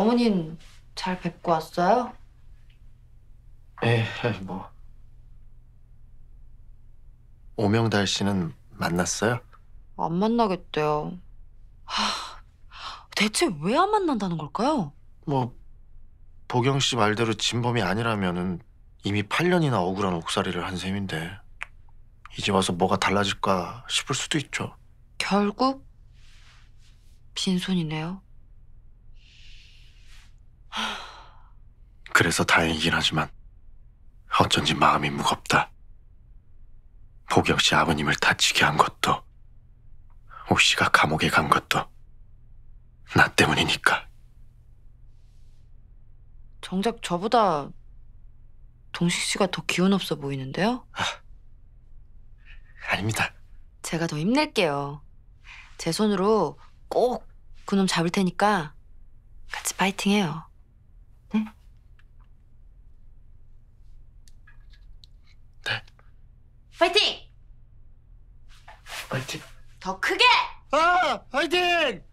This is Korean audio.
어머님 잘 뵙고 왔어요? 예, 뭐. 오명달 씨는 만났어요? 안 만나겠대요. 하, 대체 왜 안 만난다는 걸까요? 뭐 보경 씨 말대로 진범이 아니라면은 이미 8년이나 억울한 옥살이를 한 셈인데 이제 와서 뭐가 달라질까 싶을 수도 있죠. 결국 빈손이네요. 그래서 다행이긴 하지만 어쩐지 마음이 무겁다. 복역 씨 아버님을 다치게 한 것도 옥 씨가 감옥에 간 것도 나 때문이니까. 정작 저보다 동식 씨가 더 기운 없어 보이는데요? 아, 아닙니다. 제가 더 힘낼게요. 제 손으로 꼭 그놈 잡을 테니까 같이 파이팅해요. 네? 파이팅! 파이팅! 더 크게! 아! 파이팅!